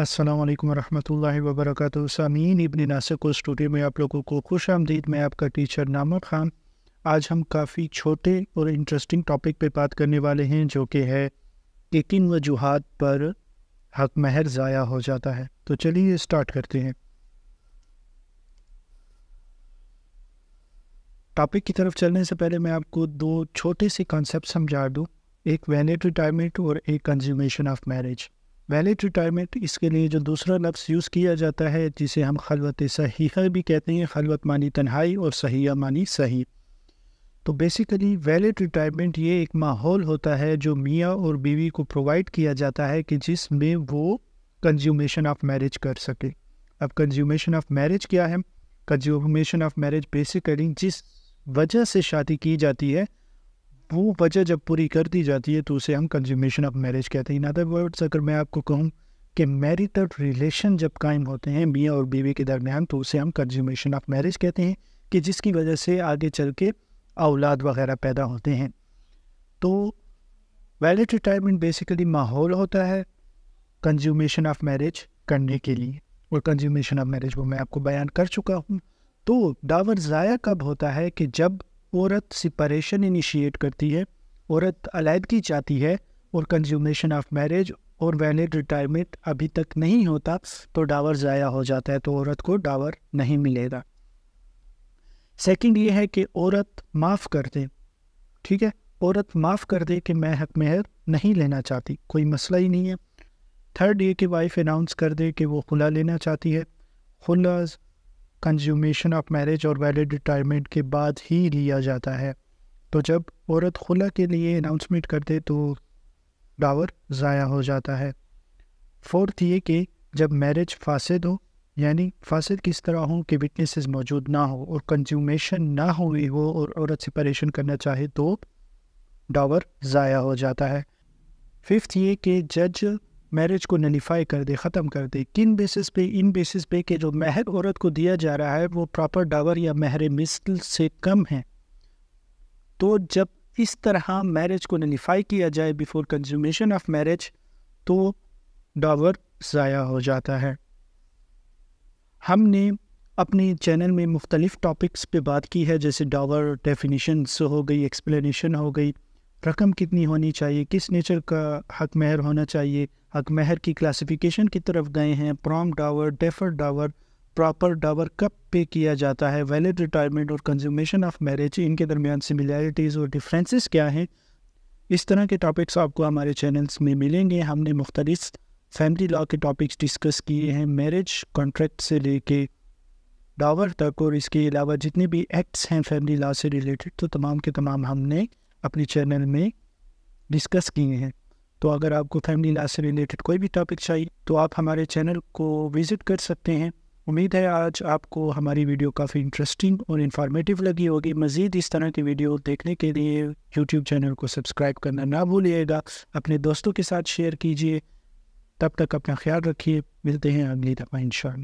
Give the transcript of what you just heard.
असलम वरहमल वबरक सामीन इबन नासिर को स्टूडियो में आप लोगों को खुश आमदीद मैं आपका टीचर नामर खान आज हम काफ़ी छोटे और इंटरेस्टिंग टॉपिक पे बात करने वाले हैं जो कि है कि किन वजूहत पर हक महर ज़ाया हो जाता है तो चलिए स्टार्ट करते हैं टॉपिक की तरफ चलने से पहले मैं आपको दो छोटे से कॉन्सेप्ट समझा दूँ एक वैनिट रिटायरमेंट और एक consummation of marriage valid retirement इसके लिए जो दूसरा लफ्ज़ यूज़ किया जाता है जिसे हम खलवत सही भी कहते हैं खलवत मानी तन्हाई और सही मानी सही तो बेसिकली वैलिड रिटायरमेंट ये एक माहौल होता है जो मियाँ और बीवी को प्रोवाइड किया जाता है कि जिसमें वो कंज्यूमेशन ऑफ मैरिज कर सके अब कंज्यूमेशन ऑफ मैरिज क्या है कंज्यूमेशन ऑफ मैरिज बेसिकली जिस वजह से शादी की जाती है वो वजह जब पूरी कर दी जाती है तो उसे हम कंज्यूमेशन ऑफ मैरिज कहते हैं इन अदर वर्ड्स अगर मैं आपको कहूँ कि मैरिटल रिलेशन जब कायम होते हैं मियाँ और बीवी के दरमियान तो उसे हम कंज्यूमेशन ऑफ मैरिज कहते हैं कि जिसकी वजह से आगे चल के औलाद वगैरह पैदा होते हैं तो वैलिड रिटायरमेंट बेसिकली माहौल होता है कंज्यूमेशन ऑफ मैरिज करने के लिए और कंज्यूमेशन ऑफ मैरिज वो मैं आपको बयान कर चुका हूँ तो डावर ज़ाया कब होता है कि जब औरत सिपरेशन इनिशिएट करती है औरत अलीदगी चाहती है और कंज्यूमेशन ऑफ मैरिज और वैलिड रिटायरमेंट अभी तक नहीं होता तो डावर ज़ाया हो जाता है तो औरत को डावर नहीं मिलेगा सेकंड ये है कि औरत माफ़ कर दे ठीक है औरत माफ़ कर दे कि मैं हक महर नहीं लेना चाहती कोई मसला ही नहीं है थर्ड ये कि वाइफ अनाउंस कर दे कि वो खुला लेना चाहती है खुलाज कंज्यूमेशन ऑफ मैरिज और वैलिड रिटायरमेंट के बाद ही लिया जाता है तो जब औरत खुला के लिए अनाउंसमेंट कर दे तो डावर ज़ाया हो जाता है फोर्थ ये कि जब मैरिज फासद हो यानी फासद किस तरह हो कि विटनेसेस मौजूद ना हो और कंज्यूमेशन ना हुई हो और औरत सेपरेशन करना चाहे तो डावर ज़ाया हो जाता है फिफ्थ ये कि जज मैरिज को नलीफाई कर दे ख़त्म कर दे किन बेसिस पे इन बेसिस पे कि जो महर औरत को दिया जा रहा है वो प्रॉपर डावर या महर मिसल से कम है तो जब इस तरह मैरिज को नलीफाई किया जाए बिफोर कंज्यूमेशन ऑफ मैरिज तो डावर ज़ाया हो जाता है हमने अपने चैनल में मुख्तलिफ़ टॉपिक्स पे बात की है जैसे डावर डेफिनेशंस हो गई एक्सप्लेनेशन हो गई रकम कितनी होनी चाहिए किस नेचर का हक महर होना चाहिए अकमहर की क्लासिफिकेशन की तरफ गए हैं prompt dower deferred dower proper dower कब पे किया जाता है वैलिड रिटायरमेंट और कंज्यूमेशन ऑफ मैरिज इनके दरमियान सिमिलैरिटीज़ और डिफरेंसेस क्या हैं इस तरह के टॉपिक्स आपको हमारे चैनल्स में मिलेंगे हमने मुख्तलिफ फैमिली लॉ के टॉपिक्स डिस्कस किए हैं मैरिज कॉन्ट्रैक्ट से लेके डावर तक और इसके अलावा जितने भी एक्ट्स हैं फैमिली लॉ से रिलेटेड तो तमाम के तमाम हमने अपने चैनल में डिस्कस किए हैं तो अगर आपको फैमिली लॉ से रिलेटेड कोई भी टॉपिक चाहिए तो आप हमारे चैनल को विज़िट कर सकते हैं उम्मीद है आज आपको हमारी वीडियो काफ़ी इंटरेस्टिंग और इन्फॉर्मेटिव लगी होगी मज़ीद इस तरह की वीडियो देखने के लिए यूट्यूब चैनल को सब्सक्राइब करना ना भूलिएगा अपने दोस्तों के साथ शेयर कीजिए तब तक अपना ख्याल रखिए मिलते हैं अगली दफ़ा इन